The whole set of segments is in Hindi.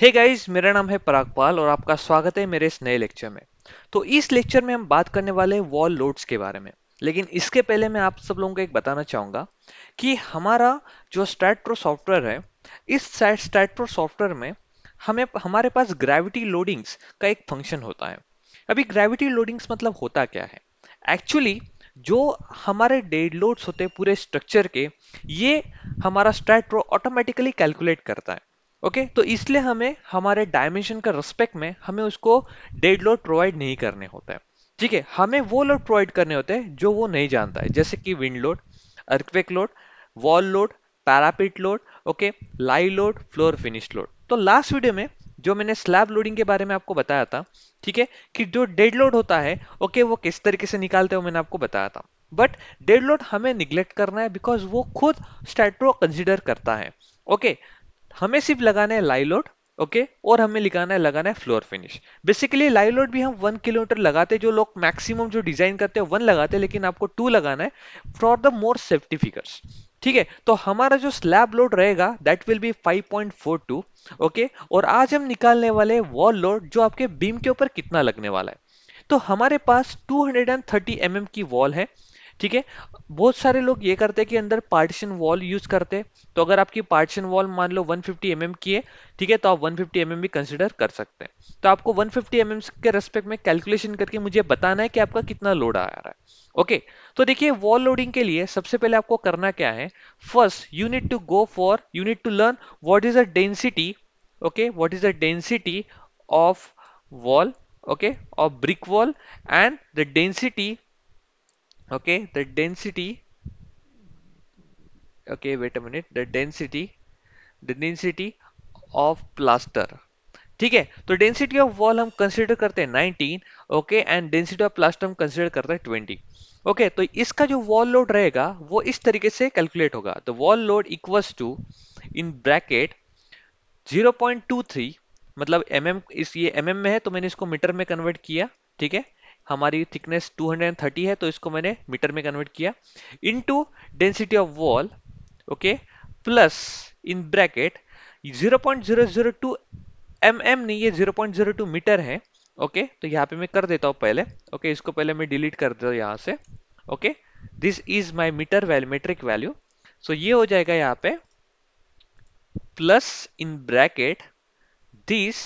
हे hey गाइस मेरा नाम है पराग पाल और आपका स्वागत है मेरे इस नए लेक्चर में तो इस लेक्चर में हम बात करने वाले हैं वॉल लोड्स के बारे में लेकिन इसके पहले मैं आप सब लोगों को एक बताना चाहूँगा कि हमारा जो स्टैट्रो सॉफ्टवेयर है इस स्टैट्रो सॉफ्टवेयर में हमें हमारे पास ग्रेविटी लोडिंग्स का एक फंक्शन होता है अभी ग्रेविटी लोडिंग्स मतलब होता क्या है एक्चुअली जो हमारे डेड लोड्स होते हैं पूरे स्ट्रक्चर के ये हमारा स्टैट्रो ऑटोमेटिकली कैलकुलेट करता है ओके okay? तो इसलिए हमें हमारे डायमेंशन का रिस्पेक्ट में हमें उसको डेड लोड प्रोवाइड नहीं करने होता है ठीक है हमें वो लोड प्रोवाइड करने होते हैं जो वो नहीं जानता है जैसे कि wind load earthquake load wall load parapet load okay लाई लोड फ्लोर फिनिश लोड तो लास्ट वीडियो में जो मैंने स्लैब लोडिंग के बारे में आपको बताया था ठीक है कि जो डेड लोड होता है ओके वो किस तरीके से निकालते वो मैंने आपको बताया था बट डेड लोड हमें निग्लेक्ट करना है बिकॉज वो खुद स्टैट्रो कंसिडर करता है ओके हमें सिर्फ लगाना है लाई लोड ओके okay? और हमें लगाना है लगाना है फ्लोर फिनिश बेसिकली लोड भी हम वन किलोमीटर लगाते जो लोग मैक्सिमम जो डिजाइन करते हैं वन लगाते हैं लेकिन आपको टू लगाना है for the more safety figures ठीक है तो हमारा जो स्लैब लोड रहेगा दैट विल बी 5.42 ओके और आज हम निकालने वाले वॉल लोड जो आपके बीम के ऊपर कितना लगने वाला है तो हमारे पास 230 हंड्रेड mm की वॉल है ठीक है बहुत सारे लोग ये करते हैं कि अंदर पार्टीशन वॉल यूज करते हैं तो अगर आपकी पार्टीशन वॉल मान लो 150 फिफ्टी mm की है ठीक है तो आप 150 फिफ्टी mm भी कंसिडर कर सकते हैं तो आपको 150 फिफ्टी mm के रेस्पेक्ट में कैलकुलेशन करके मुझे बताना है कि आपका कितना लोड आ रहा है ओके तो देखिए वॉल लोडिंग के लिए सबसे पहले आपको करना क्या है first unit to go for unit two learn what is a density okay what is a density of wall okay of brick wall and the density okay the density okay wait a minute the density the density of plaster ठीक है तो डेंसिटी ऑफ वॉल हम कंसिडर करते हैं 19 okay and density of plaster हम कंसिडर करते हैं 20 ओके okay, तो इसका जो वॉल लोड रहेगा वो इस तरीके से कैलकुलेट होगा तो wall load equals to in bracket 0.23 मतलब एमएम mm, इस ये एम mm में है तो मैंने इसको मीटर में कन्वर्ट किया ठीक है हमारी थिकनेस 230 है तो इसको मैंने मीटर में कन्वर्ट किया into density of wall okay plus in bracket 0.002 mm नहीं ये 0.02 मीटर है ओके okay, तो यहाँ पे मैं कर देता हूँ पहले ओके okay, इसको पहले मैं डिलीट कर देता हूँ यहाँ से okay this is my metre value metric value so ये हो जाएगा यहाँ पे plus in bracket this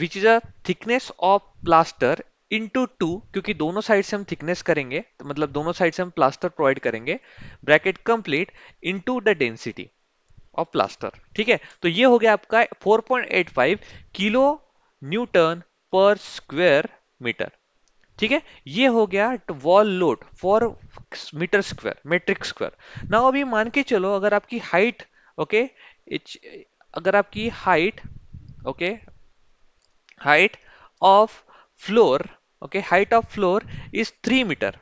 which is a thickness of plaster into two क्योंकि दोनों साइड से हम थिकनेस करेंगे तो मतलब दोनों साइड से हम प्लास्टर प्रोवाइड करेंगे bracket complete into the density of plaster ठीक है तो ये हो गया आपका 4.85 kilo newton per square metre ठीक है ये हो गया wall load for metre square metric square ना अभी मान के चलो अगर आपकी हाइट ओके अगर आपकी height okay height of floor okay height of floor is three metre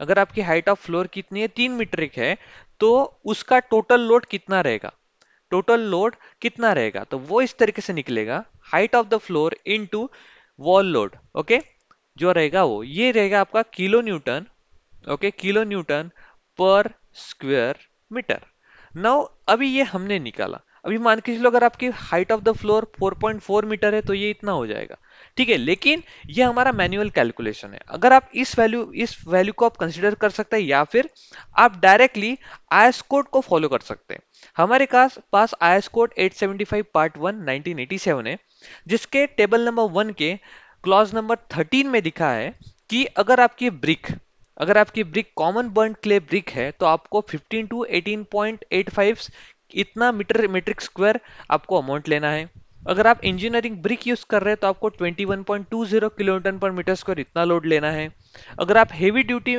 अगर आपकी हाइट ऑफ फ्लोर कितनी है तीन मीट्रिक है तो उसका टोटल लोड कितना रहेगा टोटल लोड कितना रहेगा तो वो इस तरीके से निकलेगा height of the floor into wall load okay जो रहेगा वो ये रहेगा आपका kilo newton okay kilo newton per square metre now अभी ये हमने निकाला अभी मान के चलो अगर आपकी height of the floor 4.4 metre है तो ये इतना हो जाएगा ठीक है लेकिन ये हमारा मैनुअल कैलकुलेशन है अगर आप इस वैल्यू इस वैल्यू को आप कंसिडर कर सकते हैं या फिर आप डायरेक्टली आयस कोड को फॉलो कर सकते हैं हमारे पास पास आई कोड 875 पार्ट वन 1987 है जिसके टेबल नंबर वन के क्लॉज नंबर 13 में दिखा है कि अगर आपकी ब्रिक अगर आपकी brick common burn clay brick है तो आपको 15 टू 18.85 इतना मीटर मीट्रिक स्क्वायर आपको अमाउंट लेना है अगर आप इंजीनियरिंग ब्रिक यूज कर रहे हैं तो आपको 21.20 किलोमीटर पर मीटर स्क्वायर इतना लोड लेना है अगर आप हेवी ड्यूटी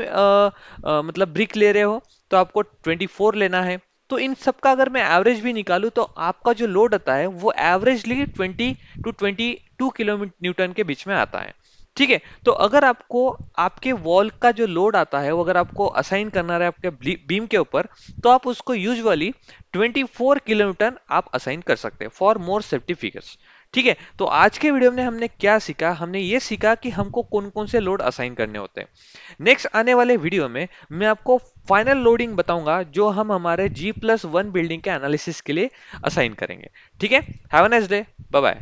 मतलब ब्रिक ले रहे हो तो आपको 24 लेना है तो इन सब का अगर मैं एवरेज भी निकालूं तो आपका जो लोड आता है वो एवरेजली 20 टू 22 किलोमीटर न्यूटन के बीच में आता है ठीक है तो अगर आपको आपके वॉल का जो लोड आता है वो अगर आपको असाइन करना है आपके बीम के ऊपर तो आप उसको यूजुअली 24 किलोमीटर आप असाइन कर सकते हैं फॉर मोर सेफ्टी फिगर्स ठीक है तो आज के वीडियो में हमने क्या सीखा हमने ये सीखा कि हमको कौन कौन से लोड असाइन करने होते हैं नेक्स्ट आने वाले वीडियो में मैं आपको फाइनल लोडिंग बताऊंगा जो हम हमारे जी प्लस वन बिल्डिंग के एनालिसिस के लिए असाइन करेंगे ठीक है have a nice day bye